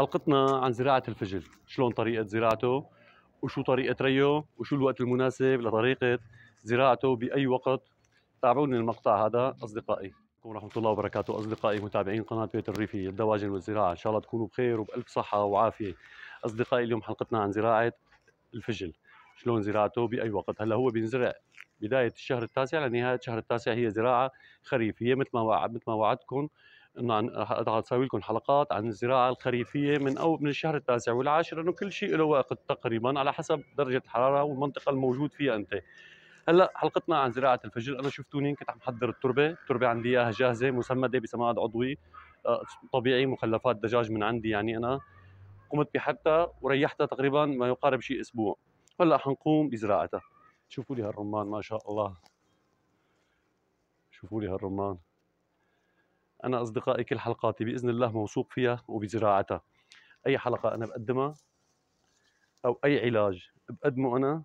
حلقتنا عن زراعة الفجل شلون طريقة زراعته وشو طريقة ريه وشو الوقت المناسب لطريقة زراعته بأي وقت تابعوني المقطع هذا أصدقائي ورحمة الله وبركاته أصدقائي متابعين قناة بيت الريفي الدواجن والزراعة إن شاء الله تكونوا بخير وبألف صحة وعافية أصدقائي اليوم حلقتنا عن زراعة الفجل شلون زراعته بأي وقت هلا هو بينزرع بداية الشهر التاسع لنهاية الشهر التاسع هي زراعة خريفية مثل ما وعدتكم انه رح اسوي لكم حلقات عن الزراعه الخريفيه من او من الشهر التاسع والعاشر لانه كل شيء له وقت تقريبا على حسب درجه الحراره والمنطقه الموجود فيها انت هلا حلقتنا عن زراعه الفجر انا شفتوني كنت عم حضر التربه التربه عندي اياها جاهزه مسمده بسماد عضوي آه، طبيعي مخلفات دجاج من عندي يعني انا قمت بحتها وريحتها تقريبا ما يقارب شيء اسبوع هلا حنقوم بزراعتها شوفوا لي هالرمان ما شاء الله شوفوا لي هالرمان أنا أصدقائي كل حلقاتي بإذن الله موثوق فيها وبزراعتها أي حلقة أنا بقدمها أو أي علاج بقدمه أنا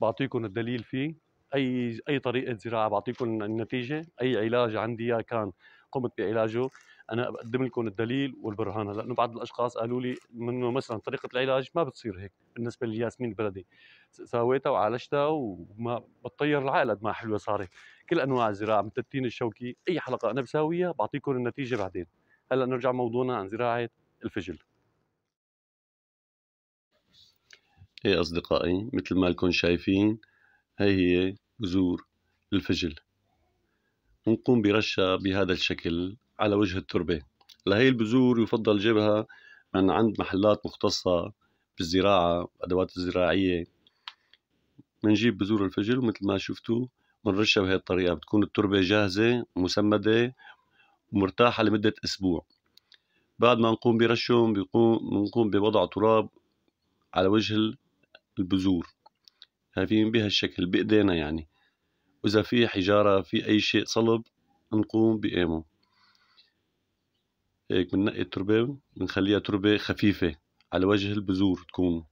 بعطيكم الدليل فيه أي أي طريقة زراعة بعطيكم النتيجة أي علاج عندي إياه كان قمت بعلاجه انا بقدم لكم الدليل والبرهان لانه بعض الاشخاص قالوا لي انه مثلا طريقه العلاج ما بتصير هيك بالنسبه للياسمين البلدي ساويتها وعالجتها وما بتطير العقل ما حلوه صارت كل انواع الزراعه من التبتين الشوكي اي حلقه انا بساويها بعطيكم النتيجه بعدين هلا نرجع موضوعنا عن زراعه الفجل ايه اصدقائي مثل ما لكم شايفين هي هي بذور الفجل بنقوم برشها بهذا الشكل على وجه التربة لهي البذور يفضل جيبها من عند محلات مختصة بالزراعة أدوات الزراعية بنجيب بذور الفجل ومثل ما شفتوا بنرشها بهي الطريقة بتكون التربة جاهزة مسمدة ومرتاحة لمدة أسبوع بعد ما نقوم برشهم بنقوم بوضع تراب على وجه البذور شايفين بهالشكل بإيدينا يعني واذا في حجاره في اي شيء صلب نقوم بقيمه هيك بننقي التربه بنخليها تربه خفيفه على وجه البذور تكون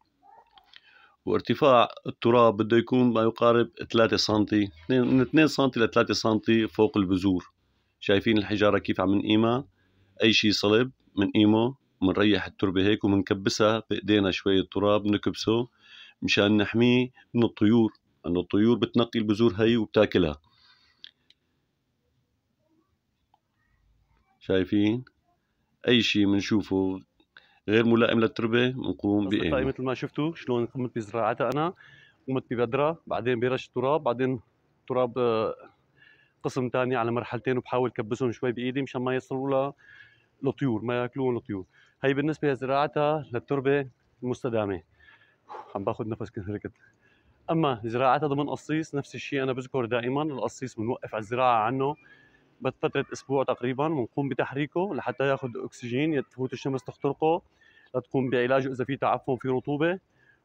وارتفاع التراب بده يكون ما يقارب 3 سم من 2 سم ل 3 سم فوق البذور شايفين الحجاره كيف عم نقيمها اي شيء صلب بنقيمه بنريح التربه هيك وبنكبسها بايدينا شويه تراب نكبسه مشان نحميه من الطيور انه الطيور بتنقي البذور هي وبتاكلها شايفين اي شيء بنشوفه غير ملائم للتربه بنقوم بإيه مثل ما شفتوا شلون قمت بزراعتها انا قمت ببدره بعدين برش تراب بعدين تراب آه، قسم ثاني على مرحلتين وبحاول كبسهم شوي بايدي مشان ما يصلوا للطيور ما ياكلون الطيور هي بالنسبه لزراعتها للتربه المستدامه عم باخذ نفس كثير اما زراعتها ضمن قصيص نفس الشيء انا بذكر دائما القصيص بنوقف على الزراعه عنه بفتره فتره اسبوع تقريبا بنقوم بتحريكه لحتى ياخذ اكسجين تفوت الشمس تخترقه لتقوم بعلاجه اذا في تعفن في رطوبه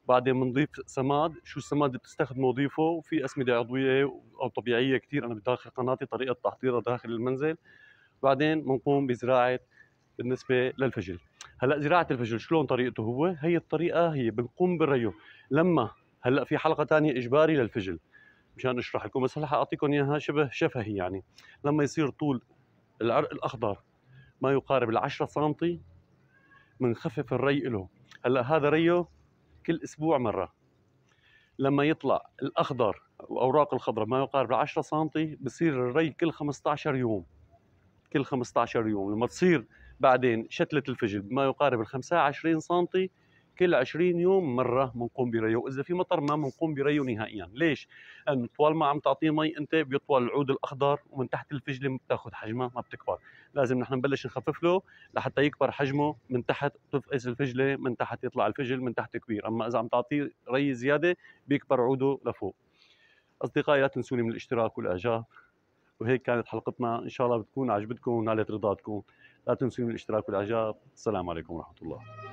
بعدين بنضيف سماد شو السماد اللي بتستخدمه ضيفه وفي اسمده عضويه او طبيعيه كثير انا بداخل قناتي طريقه تحضيرها داخل المنزل بعدين بنقوم بزراعه بالنسبه للفجل هلا زراعه الفجل شلون طريقته هو هي الطريقه هي بنقوم بالريو لما هلا في حلقه ثانيه اجباري للفجل مشان اشرح لكم بس هلا حاعطيكم اياها شبه شفهي يعني لما يصير طول العرق الاخضر ما يقارب ال 10 سم بنخفف الري له هلا هذا ريه كل اسبوع مره لما يطلع الاخضر واوراق الخضراء ما يقارب ال 10 سم بصير الري كل 15 يوم كل 15 يوم لما تصير بعدين شتله الفجل ما يقارب ال 25 سم كل 20 يوم مره بنقوم بريو اذا في مطر ما بنقوم بريو نهائيا ليش لانه طوال ما عم تعطيه مي انت بيطول العود الاخضر ومن تحت الفجله بتاخذ حجمها ما بتكبر لازم نحن نبلش نخفف له لحتى يكبر حجمه من تحت تفقس الفجله من تحت يطلع الفجل من تحت كبير اما اذا عم تعطيه ري زياده بيكبر عوده لفوق اصدقائي لا تنسوني من الاشتراك والاعجاب وهيك كانت حلقتنا ان شاء الله بتكون عجبتكم ونالت رضاكم لا تنسوا من الاشتراك والاعجاب السلام عليكم ورحمه الله